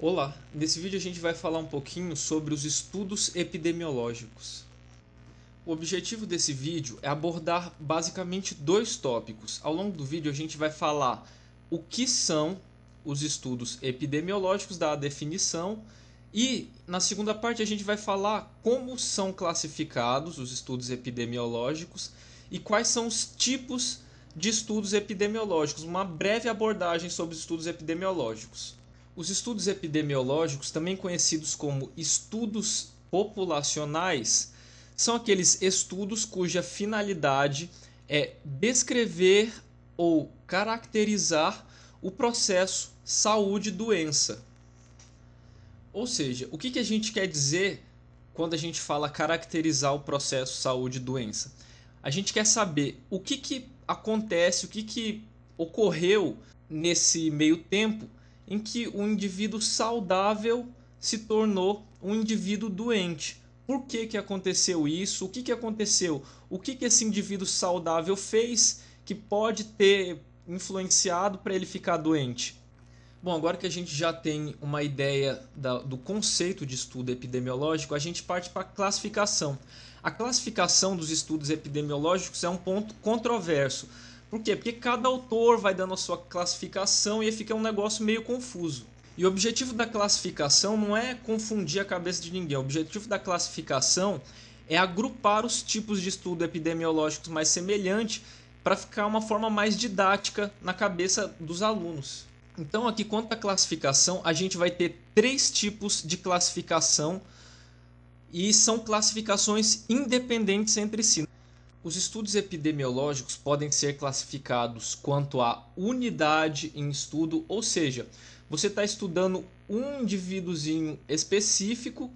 Olá, nesse vídeo a gente vai falar um pouquinho sobre os estudos epidemiológicos. O objetivo desse vídeo é abordar basicamente dois tópicos. Ao longo do vídeo a gente vai falar o que são os estudos epidemiológicos, da definição, e na segunda parte a gente vai falar como são classificados os estudos epidemiológicos e quais são os tipos de estudos epidemiológicos, uma breve abordagem sobre os estudos epidemiológicos. Os estudos epidemiológicos, também conhecidos como estudos populacionais, são aqueles estudos cuja finalidade é descrever ou caracterizar o processo saúde-doença. Ou seja, o que, a gente quer dizer quando a gente fala caracterizar o processo saúde-doença? A gente quer saber o que, que acontece, o que, que ocorreu nesse meio tempo em que o indivíduo saudável se tornou um indivíduo doente. Por que, que aconteceu isso? O que, que aconteceu? O que, que esse indivíduo saudável fez que pode ter influenciado para ele ficar doente? Bom, agora que a gente já tem uma ideia da, do conceito de estudo epidemiológico, a gente parte para a classificação. A classificação dos estudos epidemiológicos é um ponto controverso, por quê? Porque cada autor vai dando a sua classificação e fica um negócio meio confuso. E o objetivo da classificação não é confundir a cabeça de ninguém. O objetivo da classificação é agrupar os tipos de estudo epidemiológicos mais semelhantes para ficar uma forma mais didática na cabeça dos alunos. Então, aqui quanto à classificação, a gente vai ter três tipos de classificação e são classificações independentes entre si. Os estudos epidemiológicos podem ser classificados quanto à unidade em estudo, ou seja, você está estudando um indivíduozinho específico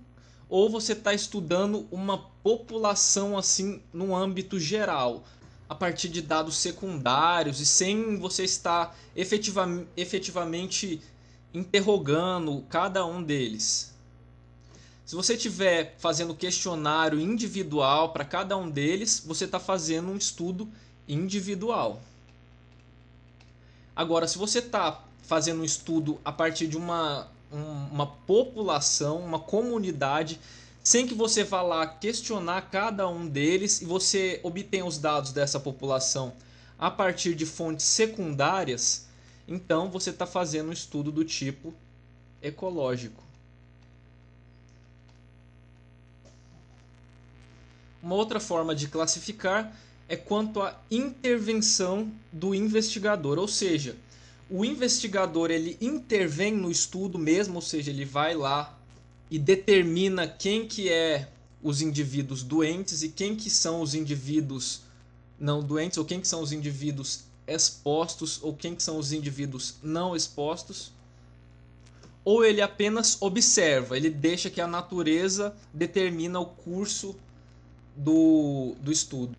ou você está estudando uma população assim no âmbito geral, a partir de dados secundários e sem você estar efetiva efetivamente interrogando cada um deles. Se você estiver fazendo questionário individual para cada um deles, você está fazendo um estudo individual. Agora, se você está fazendo um estudo a partir de uma, uma população, uma comunidade, sem que você vá lá questionar cada um deles e você obtenha os dados dessa população a partir de fontes secundárias, então você está fazendo um estudo do tipo ecológico. Uma outra forma de classificar é quanto à intervenção do investigador, ou seja, o investigador ele intervém no estudo mesmo, ou seja, ele vai lá e determina quem que é os indivíduos doentes e quem que são os indivíduos não doentes ou quem que são os indivíduos expostos ou quem que são os indivíduos não expostos. Ou ele apenas observa, ele deixa que a natureza determina o curso do, do estudo.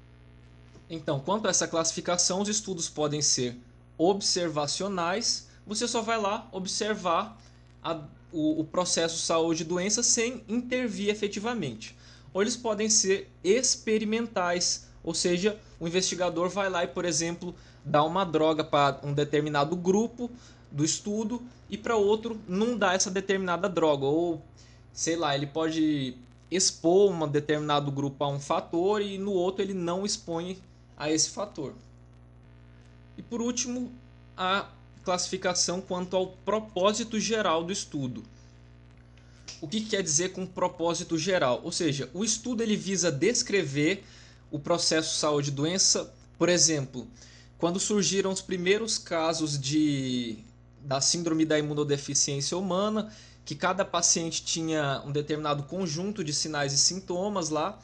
Então, quanto a essa classificação, os estudos podem ser observacionais. Você só vai lá observar a, o, o processo saúde e doença sem intervir efetivamente. Ou eles podem ser experimentais, ou seja, o investigador vai lá e, por exemplo, dá uma droga para um determinado grupo do estudo e para outro não dá essa determinada droga. Ou, sei lá, ele pode expor um determinado grupo a um fator e no outro ele não expõe a esse fator. E por último, a classificação quanto ao propósito geral do estudo. O que quer dizer com propósito geral? Ou seja, o estudo ele visa descrever o processo saúde-doença. Por exemplo, quando surgiram os primeiros casos de, da síndrome da imunodeficiência humana, que cada paciente tinha um determinado conjunto de sinais e sintomas lá,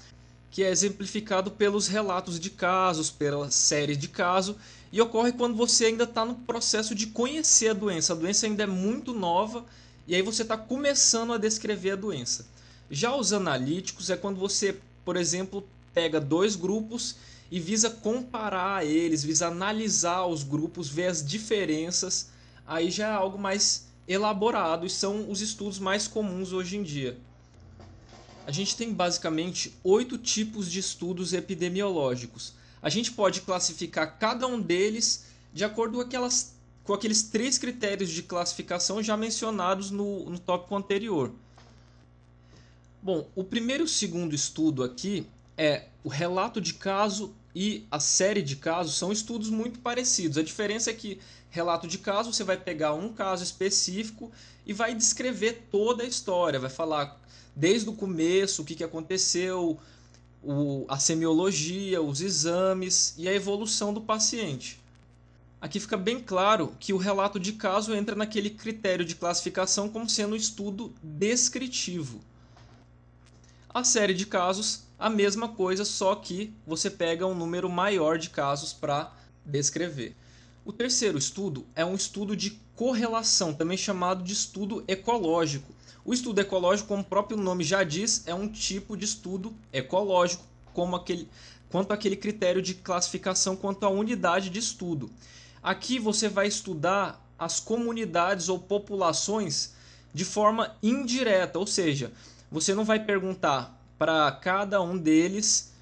que é exemplificado pelos relatos de casos, pela série de casos, e ocorre quando você ainda está no processo de conhecer a doença. A doença ainda é muito nova e aí você está começando a descrever a doença. Já os analíticos é quando você, por exemplo, pega dois grupos e visa comparar eles, visa analisar os grupos, ver as diferenças. Aí já é algo mais elaborados são os estudos mais comuns hoje em dia. A gente tem basicamente oito tipos de estudos epidemiológicos. A gente pode classificar cada um deles de acordo com, aquelas, com aqueles três critérios de classificação já mencionados no, no tópico anterior. Bom, o primeiro e segundo estudo aqui é o relato de caso e a série de casos são estudos muito parecidos. A diferença é que relato de caso você vai pegar um caso específico e vai descrever toda a história, vai falar desde o começo o que, que aconteceu, o, a semiologia, os exames e a evolução do paciente. Aqui fica bem claro que o relato de caso entra naquele critério de classificação como sendo um estudo descritivo. A série de casos a mesma coisa, só que você pega um número maior de casos para descrever. O terceiro estudo é um estudo de correlação, também chamado de estudo ecológico. O estudo ecológico, como o próprio nome já diz, é um tipo de estudo ecológico, como aquele, quanto aquele critério de classificação quanto à unidade de estudo. Aqui você vai estudar as comunidades ou populações de forma indireta, ou seja, você não vai perguntar para cada um deles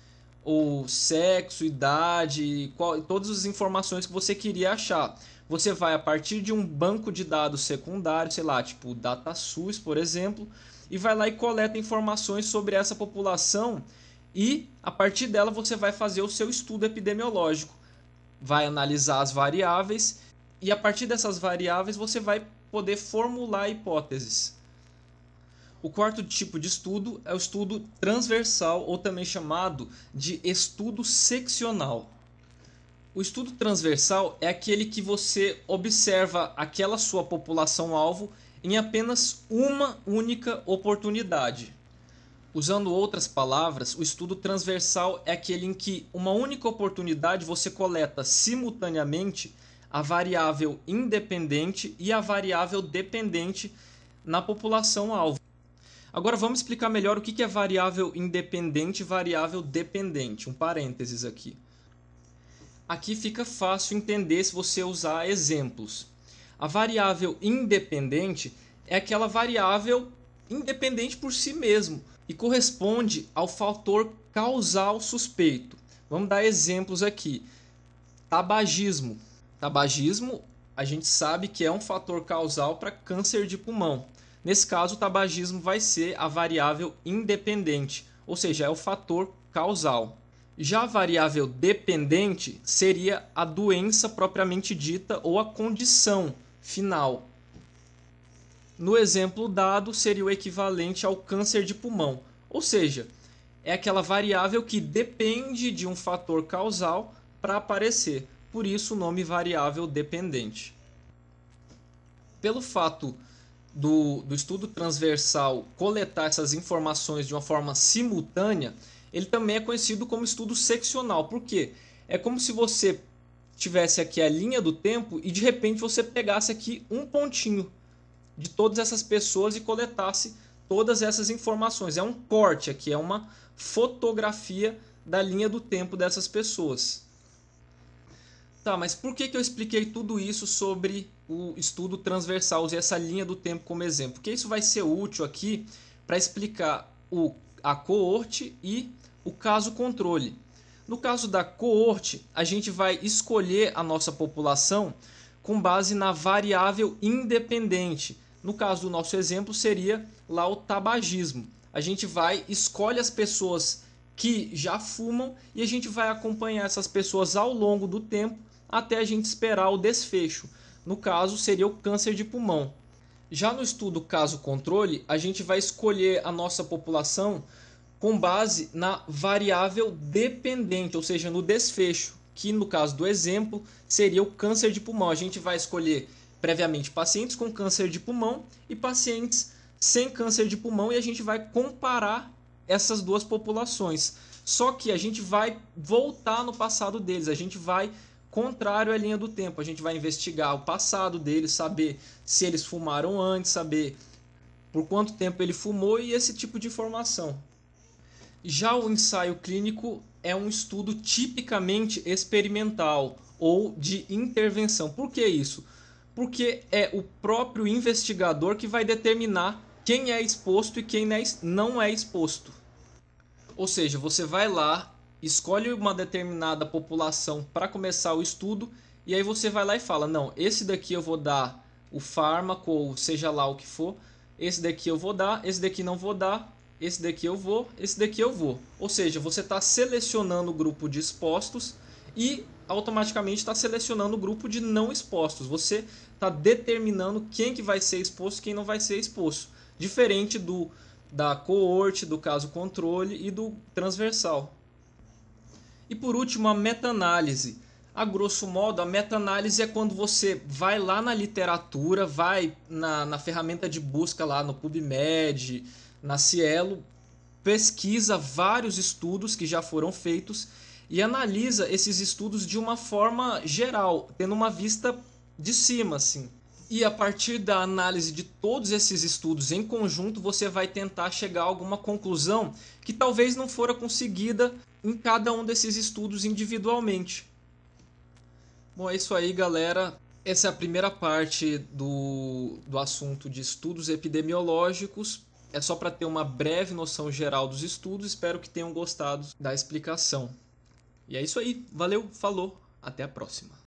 o sexo, idade, qual, todas as informações que você queria achar. Você vai a partir de um banco de dados secundário, sei lá, tipo o DataSUS, por exemplo, e vai lá e coleta informações sobre essa população e a partir dela você vai fazer o seu estudo epidemiológico. Vai analisar as variáveis e a partir dessas variáveis você vai poder formular hipóteses. O quarto tipo de estudo é o estudo transversal, ou também chamado de estudo seccional. O estudo transversal é aquele que você observa aquela sua população-alvo em apenas uma única oportunidade. Usando outras palavras, o estudo transversal é aquele em que uma única oportunidade você coleta simultaneamente a variável independente e a variável dependente na população-alvo. Agora vamos explicar melhor o que é variável independente e variável dependente, um parênteses aqui. Aqui fica fácil entender se você usar exemplos. A variável independente é aquela variável independente por si mesmo e corresponde ao fator causal suspeito. Vamos dar exemplos aqui. Tabagismo. Tabagismo, a gente sabe que é um fator causal para câncer de pulmão. Nesse caso, o tabagismo vai ser a variável independente, ou seja, é o fator causal. Já a variável dependente seria a doença propriamente dita ou a condição final. No exemplo dado, seria o equivalente ao câncer de pulmão, ou seja, é aquela variável que depende de um fator causal para aparecer, por isso o nome variável dependente. Pelo fato do, do estudo transversal coletar essas informações de uma forma simultânea, ele também é conhecido como estudo seccional. Por quê? É como se você tivesse aqui a linha do tempo e de repente você pegasse aqui um pontinho de todas essas pessoas e coletasse todas essas informações. É um corte aqui, é uma fotografia da linha do tempo dessas pessoas. Tá, mas por que, que eu expliquei tudo isso sobre o estudo transversal, usei essa linha do tempo como exemplo? Porque isso vai ser útil aqui para explicar o, a coorte e o caso controle. No caso da coorte, a gente vai escolher a nossa população com base na variável independente. No caso do nosso exemplo, seria lá o tabagismo. A gente vai, escolhe as pessoas que já fumam e a gente vai acompanhar essas pessoas ao longo do tempo até a gente esperar o desfecho. No caso, seria o câncer de pulmão. Já no estudo caso controle, a gente vai escolher a nossa população com base na variável dependente, ou seja, no desfecho, que no caso do exemplo seria o câncer de pulmão. A gente vai escolher previamente pacientes com câncer de pulmão e pacientes sem câncer de pulmão e a gente vai comparar essas duas populações. Só que a gente vai voltar no passado deles, a gente vai contrário à linha do tempo. A gente vai investigar o passado deles, saber se eles fumaram antes, saber por quanto tempo ele fumou e esse tipo de informação. Já o ensaio clínico é um estudo tipicamente experimental ou de intervenção. Por que isso? Porque é o próprio investigador que vai determinar quem é exposto e quem é não é exposto. Ou seja, você vai lá, escolhe uma determinada população para começar o estudo e aí você vai lá e fala: não, esse daqui eu vou dar o fármaco, ou seja lá o que for, esse daqui eu vou dar, esse daqui não vou dar, esse daqui eu vou, esse daqui eu vou. Ou seja, você está selecionando o grupo de expostos e automaticamente está selecionando o grupo de não expostos. Você está determinando quem que vai ser exposto e quem não vai ser exposto. Diferente do da coorte, do caso controle e do transversal. E por último, a meta-análise. A grosso modo, a meta-análise é quando você vai lá na literatura, vai na, na ferramenta de busca lá no PubMed, na Cielo, pesquisa vários estudos que já foram feitos e analisa esses estudos de uma forma geral, tendo uma vista de cima, assim. E a partir da análise de todos esses estudos em conjunto, você vai tentar chegar a alguma conclusão que talvez não fora conseguida em cada um desses estudos individualmente. Bom, é isso aí, galera. Essa é a primeira parte do, do assunto de estudos epidemiológicos. É só para ter uma breve noção geral dos estudos. Espero que tenham gostado da explicação. E é isso aí. Valeu, falou, até a próxima.